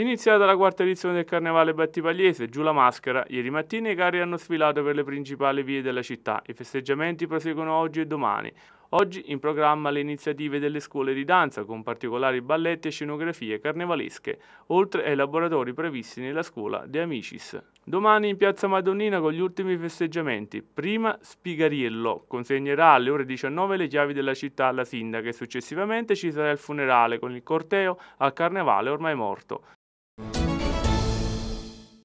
Iniziata la quarta edizione del Carnevale Battipagliese, giù la maschera, ieri mattina i carri hanno sfilato per le principali vie della città. I festeggiamenti proseguono oggi e domani. Oggi in programma le iniziative delle scuole di danza, con particolari balletti e scenografie carnevalesche, oltre ai laboratori previsti nella scuola De Amicis. Domani in Piazza Madonnina con gli ultimi festeggiamenti. Prima Spigariello consegnerà alle ore 19 le chiavi della città alla sindaca e successivamente ci sarà il funerale con il corteo al carnevale ormai morto.